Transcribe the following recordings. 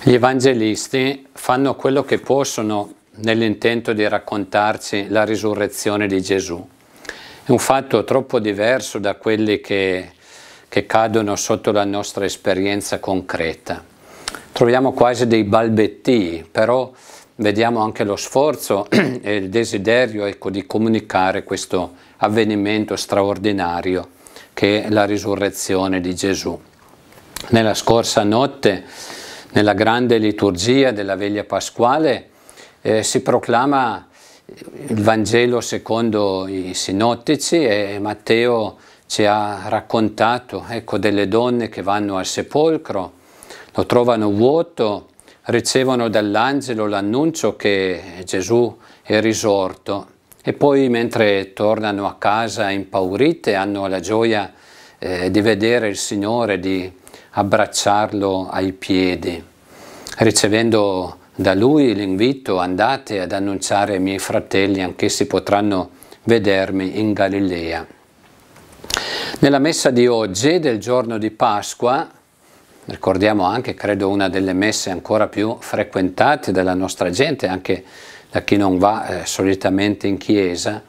Gli evangelisti fanno quello che possono nell'intento di raccontarci la risurrezione di Gesù. È un fatto troppo diverso da quelli che, che cadono sotto la nostra esperienza concreta. Troviamo quasi dei balbettii, però vediamo anche lo sforzo e il desiderio ecco, di comunicare questo avvenimento straordinario che è la risurrezione di Gesù. Nella scorsa notte nella grande liturgia della veglia pasquale eh, si proclama il Vangelo secondo i sinottici e Matteo ci ha raccontato ecco, delle donne che vanno al sepolcro, lo trovano vuoto, ricevono dall'angelo l'annuncio che Gesù è risorto e poi mentre tornano a casa impaurite hanno la gioia eh, di vedere il Signore, di abbracciarlo ai piedi, ricevendo da lui l'invito andate ad annunciare ai miei fratelli, anch'essi potranno vedermi in Galilea. Nella messa di oggi, del giorno di Pasqua, ricordiamo anche, credo, una delle messe ancora più frequentate dalla nostra gente, anche da chi non va eh, solitamente in chiesa,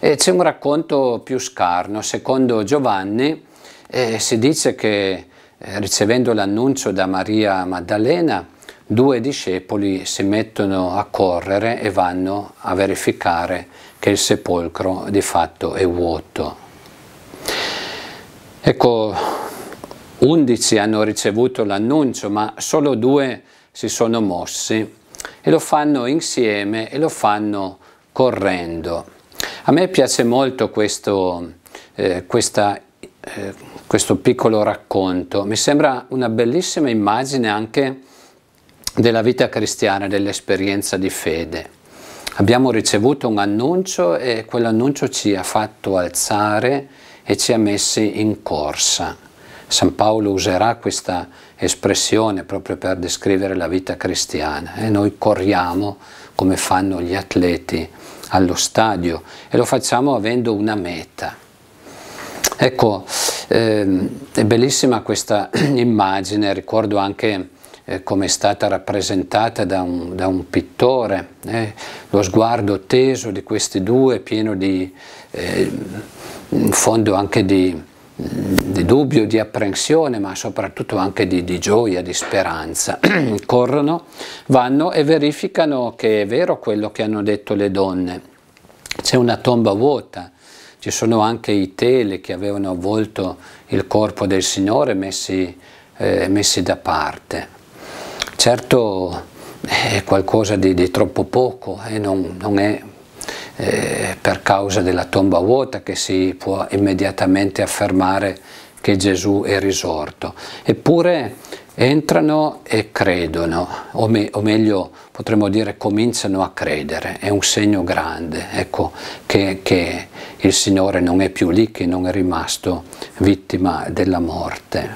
e c'è un racconto più scarno. Secondo Giovanni eh, si dice che eh, ricevendo l'annuncio da Maria Maddalena, due discepoli si mettono a correre e vanno a verificare che il sepolcro di fatto è vuoto. Ecco, undici hanno ricevuto l'annuncio, ma solo due si sono mossi e lo fanno insieme e lo fanno correndo. A me piace molto questo, eh, questa eh, questo piccolo racconto. Mi sembra una bellissima immagine anche della vita cristiana, dell'esperienza di fede. Abbiamo ricevuto un annuncio e quell'annuncio ci ha fatto alzare e ci ha messi in corsa. San Paolo userà questa espressione proprio per descrivere la vita cristiana e noi corriamo come fanno gli atleti allo stadio e lo facciamo avendo una meta. Ecco, eh, è bellissima questa immagine, ricordo anche eh, come è stata rappresentata da un, da un pittore, eh, lo sguardo teso di questi due, pieno di, eh, in fondo anche di, di dubbio, di apprensione, ma soprattutto anche di, di gioia, di speranza. Corrono, vanno e verificano che è vero quello che hanno detto le donne. C'è una tomba vuota, ci sono anche i tele che avevano avvolto il corpo del Signore messi, eh, messi da parte. Certo è qualcosa di, di troppo poco e eh, non, non è eh, per causa della tomba vuota che si può immediatamente affermare che Gesù è risorto. Eppure entrano e credono, o, me, o, meglio potremmo dire cominciano a credere, è un segno grande, ecco, che, che il Signore non è più lì, che non è rimasto vittima della morte.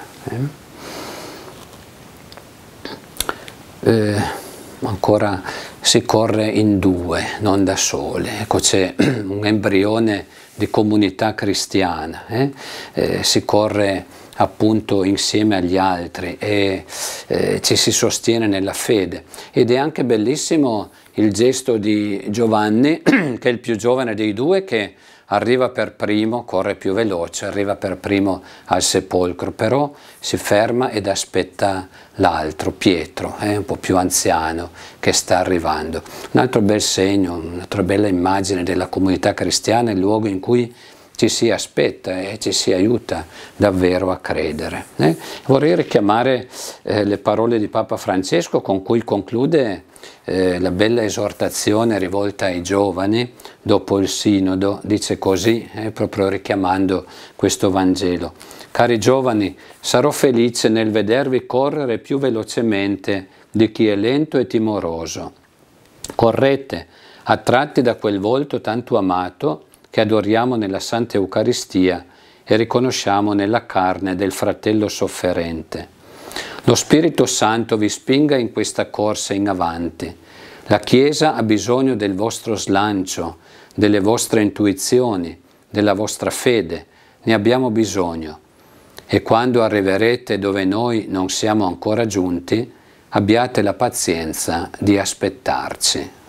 Eh, eh ancora si corre in due, non da soli. Ecco, c'è un embrione di comunità cristiana, eh? Eh, si corre appunto insieme agli altri e eh, ci si sostiene nella fede. Ed è anche bellissimo il gesto di Giovanni, che è il più giovane dei due, che arriva per primo, corre più veloce, arriva per primo al sepolcro, però si ferma ed aspetta l'altro, Pietro, eh, un po' più anziano, che sta arrivando. Un altro bel segno, un'altra bella immagine della comunità cristiana, il luogo in cui ci si aspetta e ci si aiuta davvero a credere. Eh? Vorrei richiamare eh, le parole di Papa Francesco con cui conclude eh, la bella esortazione rivolta ai giovani dopo il sinodo, dice così, eh, proprio richiamando questo Vangelo. Cari giovani, sarò felice nel vedervi correre più velocemente di chi è lento e timoroso. Correte, attratti da quel volto tanto amato, che adoriamo nella Santa Eucaristia e riconosciamo nella carne del fratello sofferente. Lo Spirito Santo vi spinga in questa corsa in avanti. La Chiesa ha bisogno del vostro slancio, delle vostre intuizioni, della vostra fede. Ne abbiamo bisogno. E quando arriverete dove noi non siamo ancora giunti, abbiate la pazienza di aspettarci.